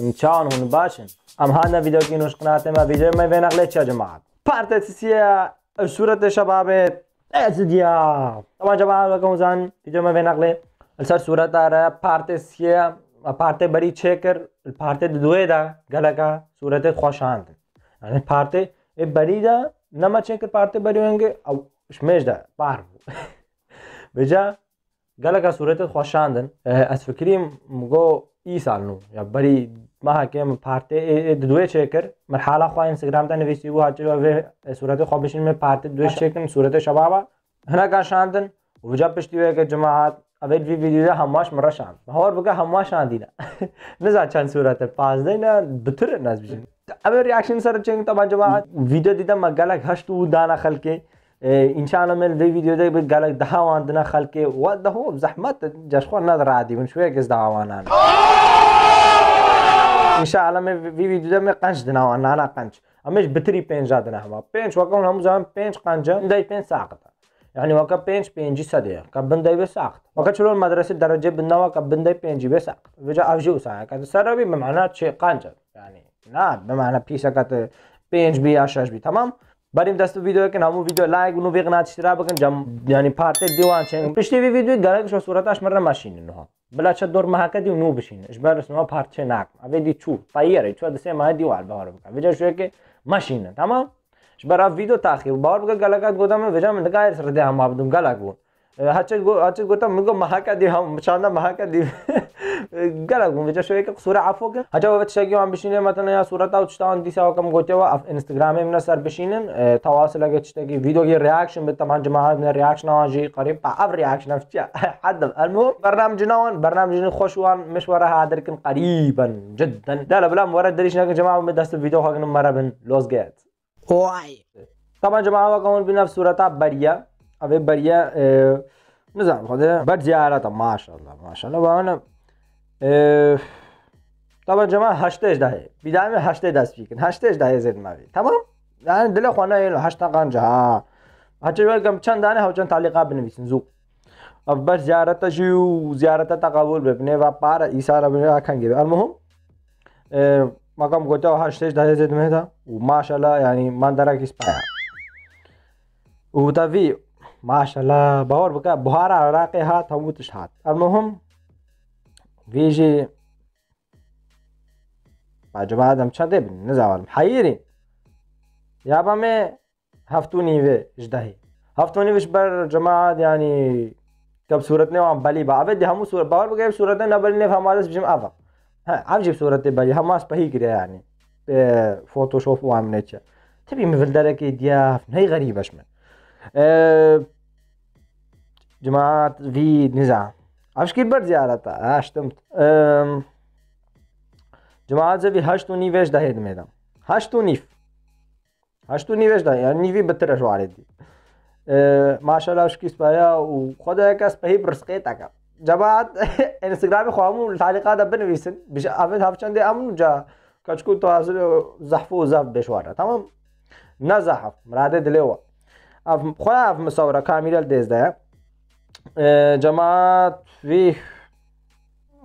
امچان هون باشن ام هانا ویدیو کی نوش قناتنا فيديو ما بين أغلى يا جماعة بارت أساسية صورت شباب دیا. تما جماعة لكم زان فيديو ما بين أغلى السر آ رہا بارت أساسية پارت بری چه کر پارت دوی دا گلکا صورت خوشاند یعنی پارت بری دا نما چه کر پارت بری گے او شمیش دا پار بجا گلکا صورت دن. از فکریم مگو ای سال نو یا بری ما که پارت دو چکر مرحله خو اینستاگرام ته نویسی و هاچو و صورت خو بشین می پارت دو چکن صورت شبابا هنا کا شاندن و جا پشتی و که جماعت اوید وی ویدیو هماش مرا شاند هور بگه هماش شاندی نه نزا چند صورت پاس نه بتر ناز بشین اوی ریاکشن سر چنگ تبا جماعت ویدیو دیدم مگلک هشت و دانا خلکه ان شاء الله مل دی ویډیو دی به ګلک دها واندنه خلک و د هو زحمت جشخو نه را دي من شوې کس دعوانان inša Allah me vi videoda قنج qanç dinava nana qanç امش بتري بينجا دنهما بينج وكا هم زمان بينج قنجا داي بين ساقطه يعني یعنی وكا بينج بينجي صديق كبن داي بساقط وكا شلون مدرسه درجه بنوا كبن داي بينجي بساقط وجا افجو ساعه كان سربي بمعنى شيء قنجا يعني یعنی نا بمعنی بیسا کات بینج بی عشاش بی تمام بریم دست ویدیو که نامو ویدیو لایک و نو ویقنات بکن جام یعنی پارت دیوان چنگ پشتی ویدیو گرک شو صورتش مره ماشین نه. بلا چه دور محکه دیو نو بشین اجبر اسمها پارچه نک اوی دی چو پاییره چو دسه ما دیوار بهار بکا وجه شو که ماشینه تمام اش اف ویدیو تاخیر بار بگه گلگات گودم وجه من دگا سر هم عبدم گلگو بود گو هچ گوتا مگو محکه دی هم چاندا محکه دی گالا گونه چشوهایی که سوره عفوه. اچها و چشوهایی که آمیشینه مثلا یه سورتا چیتا ون دیس او کم گویت و اینستاگرامی من سر آمیشینن تا واسه لگه چیته که ویدیویی ریاکشن بیتامان جمعه من ریاکشن آنجی قریب با آب ریاکشن است چه حدب؟ ارمو برنامه جنوان برنامه جنی خوشوان مشوره آدرکن قریبان جدّن. دالا بلاموارد داریش نکن جمعه می دست ویدیو خاکنم مرا بن لوسگیت. وای. تامان جمعه واقعا من بینف سورتا باریا. طبعا جماعة هشتاج ده بدعم هشتاج ده سبيك هشتاج ده زيد مالي تمام يعني یعنی دل خوانا يلا هشتاج قان جا هشتاج ولا كم تشان دانه هو تشان تعليق قبل نبي سنزو أبشر زيارة تجيو زيارة تقبل ببني وبار إسارة ببني أكان جيب المهم ما كم قطعة هشتاج ده زيد مالي ده وما شاء الله يعني یعنی ما درك كيس بيع وطبيعي ما شاء الله باور بكا بحر عراقي هات هبوتش هات المهم ویجی چه هذا مشادب نزعل محيرين يابا ما هفتوني في جدهي هفتوني فيش بر جماعة يعني كب صورت نوام بلي با عبد همو صورت باور بگه صورت نه بلي نه فهمادس بجم افا عم جيب صورت بلي هماس بهي كده يعني فوتوشوب وام نتشه تبي مثل درك دياف هي غريبة غریبش من جماعة في نزاع برد بر زیارتا هشتم جماعت زوی هشت و نیوش دهید میدم هشت و نیف هشت و نیوش یعنی نیوی بترش وارد دی ماشاءالله عشقی سپایا او خدا یک سپهی برسقی تاکا جماعت انستگرام خواهمون تعلیقات بنویسن بشه افید هفچنده امون جا کچکو تو حاصل زحف و زف بشواره تمام نه زحف مراده دلیوه اف اب اف مصوره کامیرال دیزده جماعت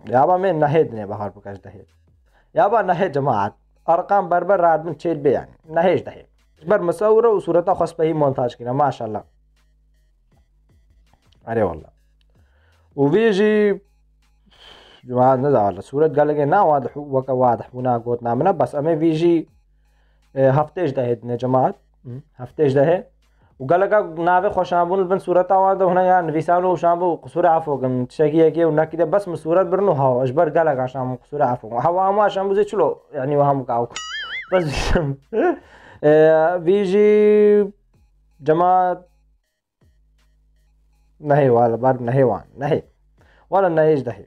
یا با من نهید نه بهار یا دهيد يابا نهيد جماعت ارقام بربر رات من چید بیان يعني نهيج بر مصوره و صورت خاص به مونتاژ کنه ماشاءالله اره والله و ویجی جماعت نه والله صورت گلگه نه واضح و واضح بنا گوت نامنه بس امه ویجی هفتهش دهید نه جماعت هفتهش دهید وقالك نافي خوشامبون البن صورة عواد هنا يعني نفيسانو وشامبو قصورة عفو كم تشاكي هكي ونا كده بس من صورة برنو هاو اجبر قالك عشان قصورة عفو هاو هاو عشان بزي شلو يعني وهم كاو بس بيجي جماعة نهي ولا بار نهي وان نهي ولا نهيش دهي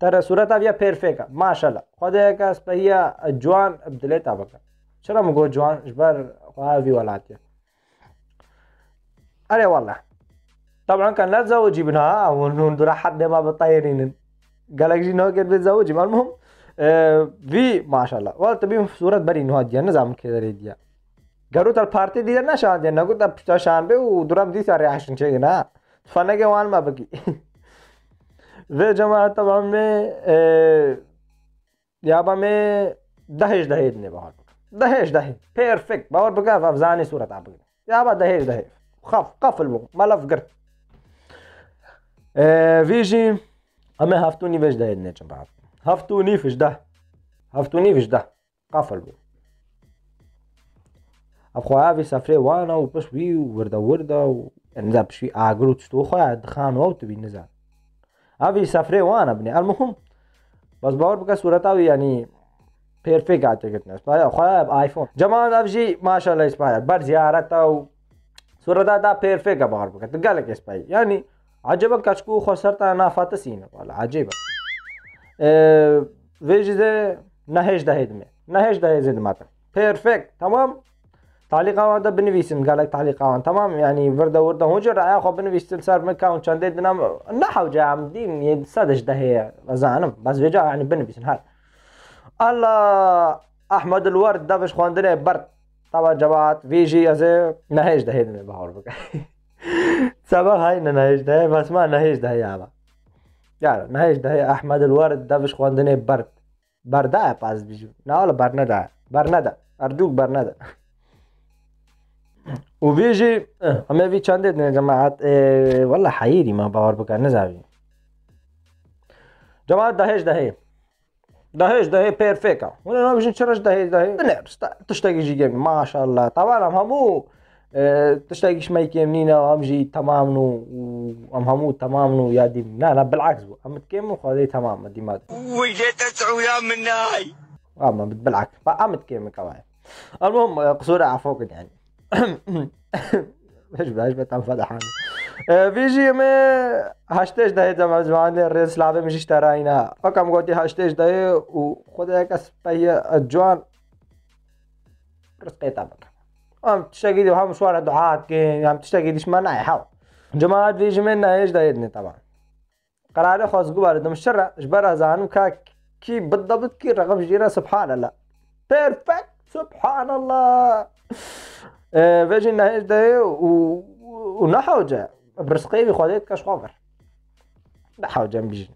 ترى صورة بيا بيرفكت ما شاء الله خدي كاس بيا جوان بدلت ابكا شرم جو جوان اجبر خاوي ولاتي أري والله طبعا كان لا تزوجي منها آه، وندور حد ما بالطيارين جالكسي نوت كانت بتزوجي المهم آه، في ما شاء الله والله تبي صورة بري نوع دي نظام كده دي قالوا ترى بارتي دي أنا شان دي أنا قلت أبشر شان بي ودرام دي ساري عشان شيء نا فانا كمان ما بقي ذي جماعة طبعا ما آه، يابا ما دهش دهيد نه باور دهش دهيد پرفکت باور بگه افزانی صورت آبگی یابا دهش دهید خاف قافلو مالا فقرت آه فيجي اما هافتوني فاش ده النجم بعد هافتوني فاش ده هافتوني فاش ده قافلو اخويا في سافري وانا وبشوي وردة وردة و... يعني نزاب شوي اعقلو تشتو خويا دخان ووت تبي نزاب افي سافري وانا بني المهم بس باور بك صورتاوي يعني بيرفكت اعتقد ناس خويا بايفون جماعة افجي ما شاء الله يسبايا بار زيارة Surada PRF kabar bu. Galak espay. Yani acaba kaçku xosarta nafata sine valla acaba. Ve jize نهش دهید می نهش دهید زد متن پرفکت تمام تعلیق آن ده بنویسیم گالک تعلیق آن تمام یعنی ورده ورده هنجا رعای خواه بنویسیم سر مکان چنده دنم نه حوجه هم دیم یه صدش دهه زانم بس ویجا یعنی بنویسیم هر الله احمد الورد دفش خواندنه برد توجبات ویجی از نهیش دهید می بهار بکنی سبب های نهیش ده بس ما نهیش ده یابا یار نهش ده احمد الورد دوش خواندن برد برده پاس بیجو نه حالا برنده برنده اردوک برنده او ویجی و ویژی همه وی چنده دنه جماعت والله حیری ما باور بکنه نزاوی جماعت دهش دهی دهيش دهي بيرفيكا وانا باش نتشرج دهي دهي بنعرس تشتاقي جي جيم ما شاء الله طبعا همو تشتاقيش ما يكملينا وهم جي تمامنو وهم همو تمامنو يا ديم لا لا بالعكس هم تكملوا خذي تمام ديما وجيت تسعو يا مناي اما بالعكس فام تكمل كمان المهم قصوره عفوك يعني ايش بلاش بتنفضح عنه ویژیمه هشتش دهه زمان جوان ریل سلاوه میشیش تر اینا فکم گوتی هشتش دهه و خود یک سپه جوان کرس قیتا بکن هم تشتگیدی دیو هم شوار دعات که هم تشتگیدیش من نای حو جماعت ویژیمه نهش دهید دنی طبعا قرار خواستگو باردم شر جبر ازانو که کی بالضبط کی رقم جیره سبحان الله پرفکت سبحان الله فاجی نهج و نحو جه. brskaj bi hodil kašhover. Da hođam جنبی.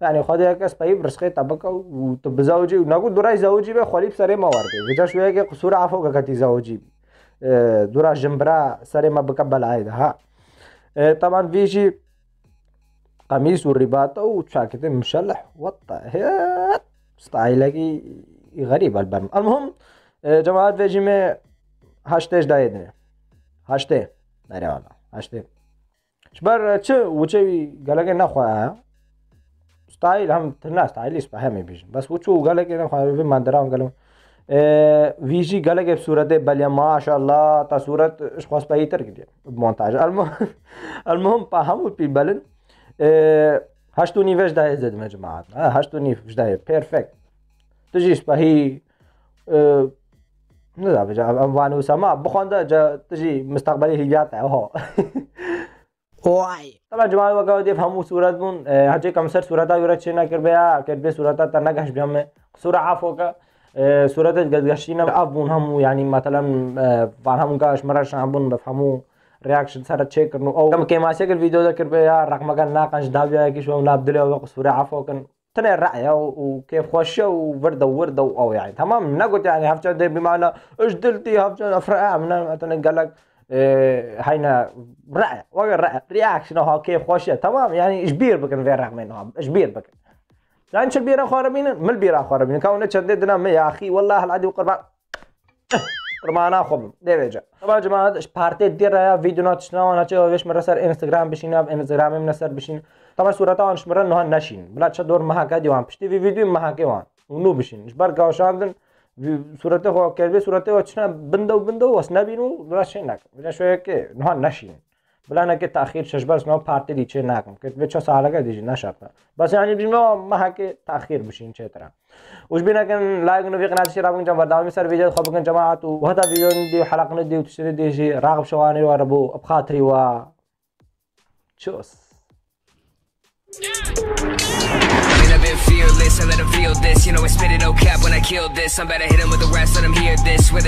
یعنی خدا یک از پیب رزق طبقه و تو بزاوجی نگو دورای زاوجی به خالیب سر ما ورده وجا شو یک قصور عفو کتی زاوجی دورا جمبرا سر ما بک بلای ها طبعا ویجی قميص والرباطه وشاكت مشلح وطا ستايلكي غريب البرم المهم جماعات فيجي مي هاشتاج دايدني هاشتاج ناري بله، والله هاشتاج چې بر چې وچه ګلګې نه خو استایل هم تنه سټایل سپه هم بیج بس وچو ګلګې نه خو به مندرا ګلم ا وی جی ګلګې صورت بلې ماشاءالله تا صورت ښه خاص پېتر تر کړي مونتاژ المهم المهم په هم په بلن ا هشتو نیوژ دا از د مجمعات پرفکت نیوژ دا پرفیکټ نه دا به جا وانه سما بخوانده جا ته جی مستقبلی هیات ها واي طبعا جماعه وقاعد يفهموا سورات بون هجي كم سر سورتا يورا تشينا كربيا كربي سورتا تنا غش بهم سوره عفوكا سورات غشينا ابون هم يعني مثلا فهم غاش مرا شامبون بفهموا رياكشن سارا تشيك كرنو او كم كيما شكل الفيديو ده كربيا رقم كان ناقش دابيا كي شو عبد الله سوره عفوكا تنا الرعية وكيف خشة وبردة وبردة أو يعني تمام نقول يعني هفشة بمعنى ايش دلتي هفشة افرقع من قال لك هينا رائع وغير رائع رياكشن ها كيف خوشة تمام يعني یعنی جبير بكن في رغم منها جبير بكن يعني یعنی شو البيرة خاربين من البيرة خاربين كون شددنا يا الله والله العظيم قربان رمانا خوبم دیویجا طبعا جماعه پارتی دیر را ویدیو نات شنو و چه وش مره سر اینستاگرام بیشین، اب اینستاگرام من سر بشین طبعا صورت اون شمره نه نشین بلا چه دور مها کدی پشتی ویدیو مها کی وان و نو بشین صورت خواه کرده صورت اچنا بندو بندو بنده و اسنه بینو بلاشه نکن بلاشه که نه نشین بلا نه که تاخیر شش برس نه پارتی دیچه نکم که به چه ساله که دیجی نشاپا بس یعنی بینو ماه که تاخیر بشین چه طرح وش بینه لایک نو ویقنا تشی رابون جام دامی سر ویدیو خوب کن جماعت و وهدا ویدیو دی حلقه دی تشری دیجی راغب شوانی و ربو ابخاتری و چوس coming fearless. I let him feel this. You know, I spit it no cap when I kill this. I'm better hit him with the rest, let him hear this. With